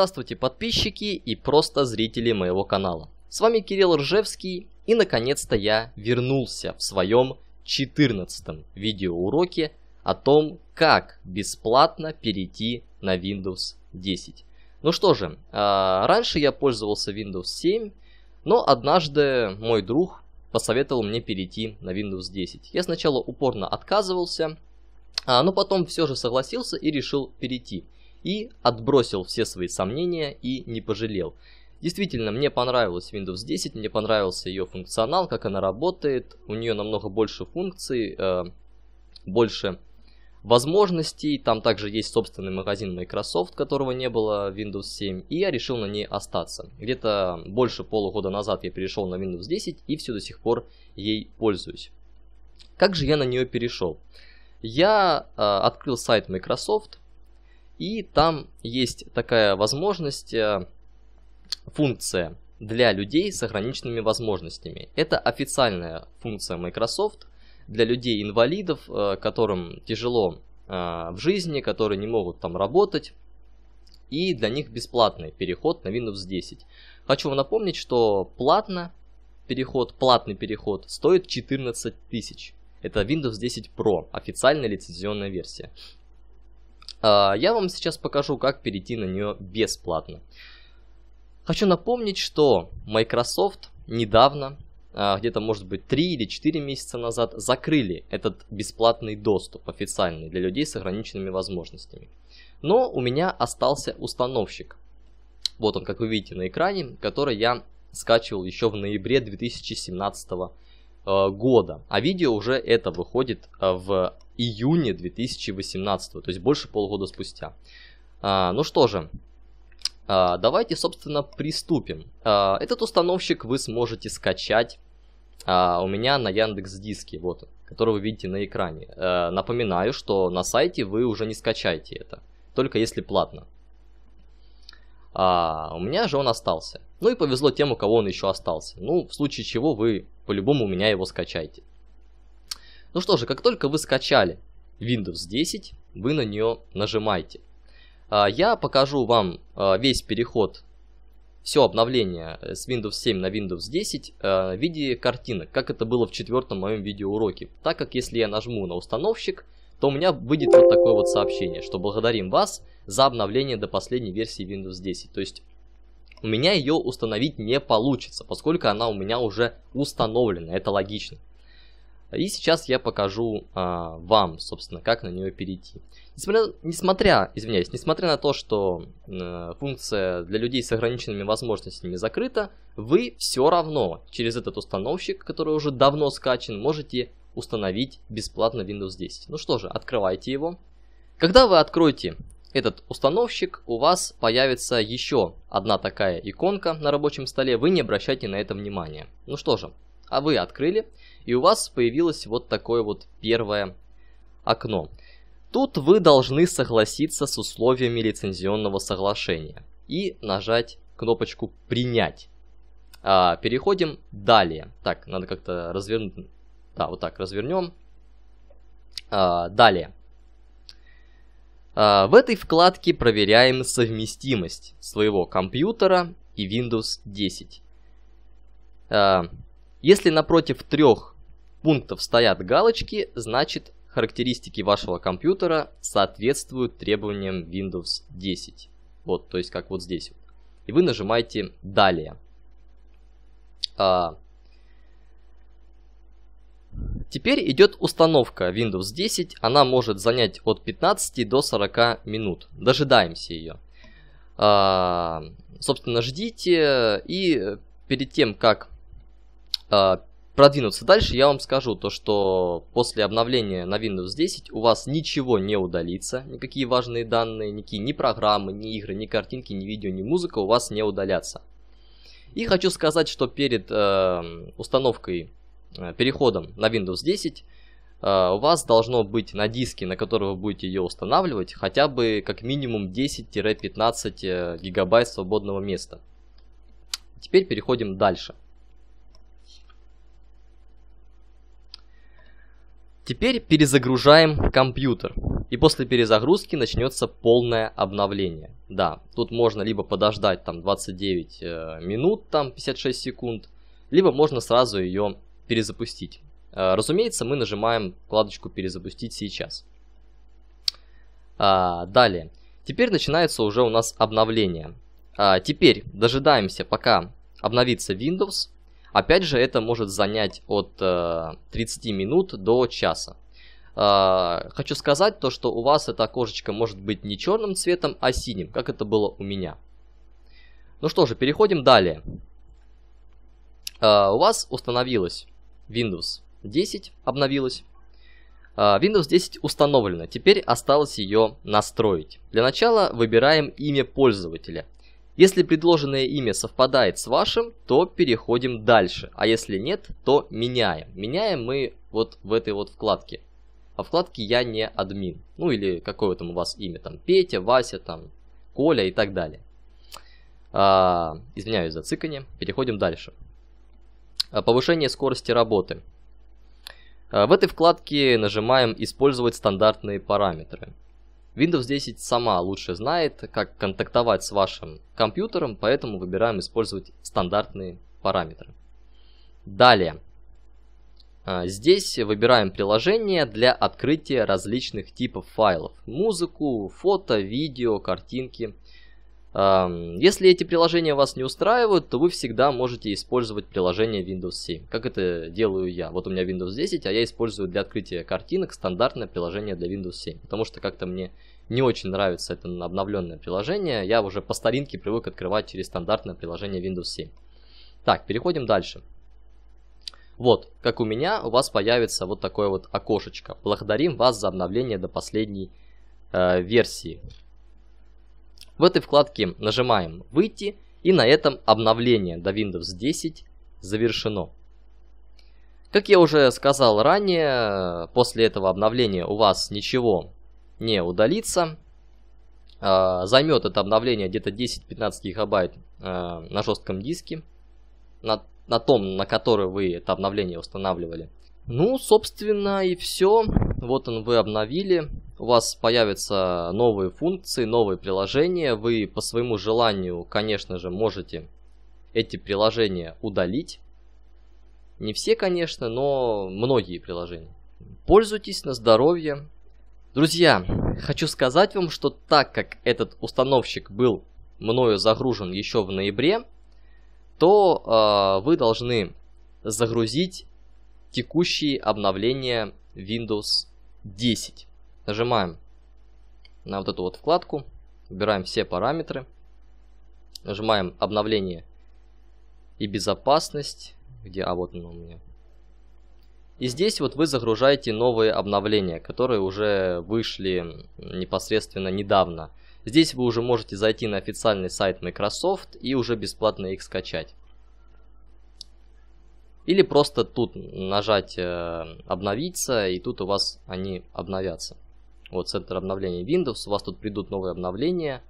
Здравствуйте подписчики и просто зрители моего канала. С вами Кирилл Ржевский и наконец-то я вернулся в своем 14 видеоуроке о том, как бесплатно перейти на Windows 10. Ну что же, а, раньше я пользовался Windows 7, но однажды мой друг посоветовал мне перейти на Windows 10. Я сначала упорно отказывался, а, но потом все же согласился и решил перейти и отбросил все свои сомнения и не пожалел. Действительно, мне понравилась Windows 10, мне понравился ее функционал, как она работает, у нее намного больше функций, э, больше возможностей, там также есть собственный магазин Microsoft, которого не было в Windows 7, и я решил на ней остаться. Где-то больше полугода назад я перешел на Windows 10 и все до сих пор ей пользуюсь. Как же я на нее перешел? Я э, открыл сайт Microsoft, и там есть такая возможность, э, функция для людей с ограниченными возможностями. Это официальная функция Microsoft для людей-инвалидов, э, которым тяжело э, в жизни, которые не могут там работать. И для них бесплатный переход на Windows 10. Хочу вам напомнить, что платно переход, платный переход стоит 14 тысяч. Это Windows 10 Pro, официальная лицензионная версия. А, я вам сейчас покажу, как перейти на нее бесплатно. Хочу напомнить, что Microsoft недавно, а, где-то может быть 3 или 4 месяца назад, закрыли этот бесплатный доступ официальный для людей с ограниченными возможностями. Но у меня остался установщик. Вот он, как вы видите на экране, который я скачивал еще в ноябре 2017 года Э, года. А видео уже это выходит э, в июне 2018, то есть больше полгода спустя. А, ну что же, а, давайте, собственно, приступим. А, этот установщик вы сможете скачать у меня на Яндекс Диске, вот, который вы видите на экране. Э, напоминаю, что на сайте вы уже не скачаете это, только если платно. А у меня же он остался. Ну и повезло тем, у кого он еще остался. Ну, в случае чего вы по-любому у меня его скачайте. Ну что же, как только вы скачали Windows 10, вы на нее нажимаете. А, я покажу вам а, весь переход, все обновление с Windows 7 на Windows 10 а, в виде картинок, как это было в четвертом моем видеоуроке. Так как если я нажму на установщик, то у меня выйдет вот такое вот сообщение, что благодарим вас за обновление до последней версии Windows 10. То есть у меня ее установить не получится, поскольку она у меня уже установлена, это логично. И сейчас я покажу а, вам, собственно, как на нее перейти. Несмотря, несмотря, извиняюсь, несмотря на то, что э, функция для людей с ограниченными возможностями закрыта, вы все равно через этот установщик, который уже давно скачан, можете установить бесплатно Windows 10. Ну что же, открывайте его. Когда вы откроете этот установщик, у вас появится еще одна такая иконка на рабочем столе, вы не обращайте на это внимания. Ну что же, а вы открыли, и у вас появилось вот такое вот первое окно. Тут вы должны согласиться с условиями лицензионного соглашения и нажать кнопочку «Принять». А, переходим далее. Так, надо как-то развернуть. Да, вот так развернем. А, далее. А, в этой вкладке проверяем совместимость своего компьютера и Windows 10. А, если напротив трех пунктов стоят галочки, значит характеристики вашего компьютера соответствуют требованиям Windows 10. Вот, то есть как вот здесь. И вы нажимаете «Далее». А, Теперь идет установка Windows 10, она может занять от 15 до 40 минут. Дожидаемся ее. А, собственно, ждите. И перед тем, как а, продвинуться дальше, я вам скажу то, что после обновления на Windows 10 у вас ничего не удалится. Никакие важные данные, никакие ни программы, ни игры, ни картинки, ни видео, ни музыка у вас не удалятся. И хочу сказать, что перед э, установкой Э, переходом на Windows 10 э, у вас должно быть на диске, на который вы будете ее устанавливать, хотя бы как минимум 10-15 э, гигабайт свободного места. Теперь переходим дальше. Теперь перезагружаем компьютер. И после перезагрузки начнется полное обновление. Да, тут можно либо подождать там 29 минут, там 56 секунд, либо можно сразу ее перезапустить. А, разумеется, мы нажимаем вкладочку «Перезапустить сейчас». А, далее. Теперь начинается уже у нас обновление. А, теперь дожидаемся, пока обновится Windows. Опять же, это может занять от 30 э, минут до часа. Хочу сказать то, что у вас это окошечко может быть не черным цветом, а синим, как это было у меня. Ну что же, переходим далее. У вас установилось Windows 10 обновилась. А, Windows 10 установлена, теперь осталось ее настроить. Для начала выбираем имя пользователя. Если предложенное имя совпадает с вашим, то переходим дальше, а если нет, то меняем. Меняем мы вот в этой вот вкладке. А вкладке «Я не админ». Ну или какое там у вас имя, там Петя, Вася, там Коля и так далее. А, извиняюсь за цыканье, переходим дальше. Э, повышение скорости работы. Э, в этой вкладке нажимаем «Использовать стандартные параметры». Windows 10 сама лучше знает, как контактовать с вашим компьютером, поэтому выбираем «Использовать стандартные параметры». Далее. Э, здесь выбираем приложение для открытия различных типов файлов. Музыку, фото, видео, картинки, если эти приложения вас не устраивают, то вы всегда можете использовать приложение Windows 7, как это делаю я. Вот у меня Windows 10, а я использую для открытия картинок стандартное приложение для Windows 7, потому что как-то мне не очень нравится это обновленное приложение, я уже по старинке привык открывать через стандартное приложение Windows 7. Так, переходим дальше. Вот, как у меня, у вас появится вот такое вот окошечко. Благодарим вас за обновление до последней э, версии. В этой вкладке нажимаем «Выйти» и на этом обновление до Windows 10 завершено. Как я уже сказал ранее, после этого обновления у вас ничего не удалится. А, займет это обновление где-то 10-15 гигабайт э, на жестком диске, на, на том, на который вы это обновление устанавливали. Ну, собственно, и все. Вот он, вы обновили. У вас появятся новые функции, новые приложения. Вы по своему желанию, конечно же, можете эти приложения удалить. Не все, конечно, но многие приложения. Пользуйтесь на здоровье. Друзья, хочу сказать вам, что так как этот установщик был мною загружен еще в ноябре, то э, вы должны загрузить текущие обновления Windows 10. Нажимаем на вот эту вот вкладку, выбираем все параметры, нажимаем обновление и безопасность, где, а вот оно у меня. И здесь вот вы загружаете новые обновления, которые уже вышли непосредственно недавно. Здесь вы уже можете зайти на официальный сайт Microsoft и уже бесплатно их скачать. Или просто тут нажать э, обновиться, и тут у вас они обновятся. Вот центр обновления Windows, у вас тут придут новые обновления,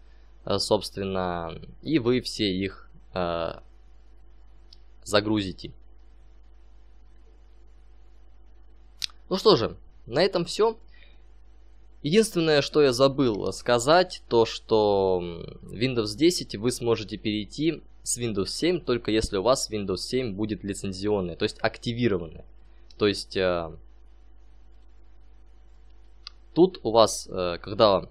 э, собственно, и вы все их э, загрузите. Ну что же, на этом все. Единственное, что я забыл сказать, то что Windows 10 вы сможете перейти с Windows 7, только если у вас Windows 7 будет лицензионный, то есть активированный. То есть э, тут у вас, э, когда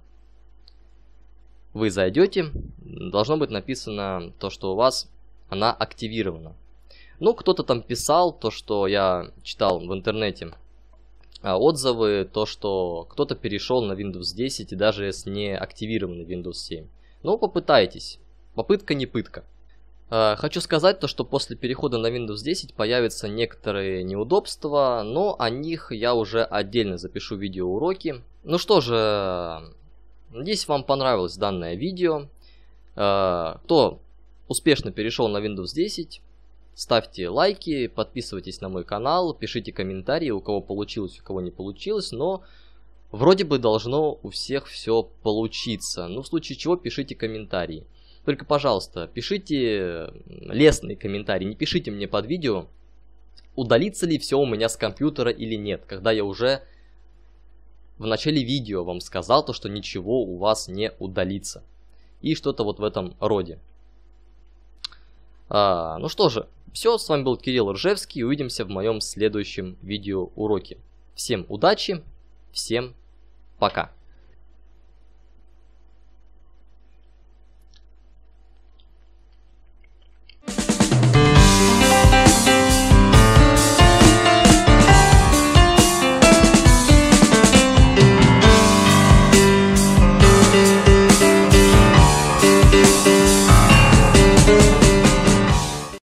вы зайдете, должно быть написано то, что у вас она активирована. Ну, кто-то там писал, то, что я читал в интернете, а, отзывы, то, что кто-то перешел на Windows 10 и даже с не Windows 7. Но ну, попытайтесь. Попытка не пытка. А, хочу сказать то, что после перехода на Windows 10 появятся некоторые неудобства, но о них я уже отдельно запишу видеоуроки. Ну что же, надеюсь вам понравилось данное видео. А, кто успешно перешел на Windows 10, Ставьте лайки, подписывайтесь на мой канал, пишите комментарии, у кого получилось, у кого не получилось, но вроде бы должно у всех все получиться. Ну, в случае чего пишите комментарии. Только, пожалуйста, пишите лестные комментарии, не пишите мне под видео, удалится ли все у меня с компьютера или нет, когда я уже в начале видео вам сказал то, что ничего у вас не удалится. И что-то вот в этом роде. А, ну что же, все, с вами был Кирилл Ржевский, увидимся в моем следующем видео уроке. Всем удачи, всем пока.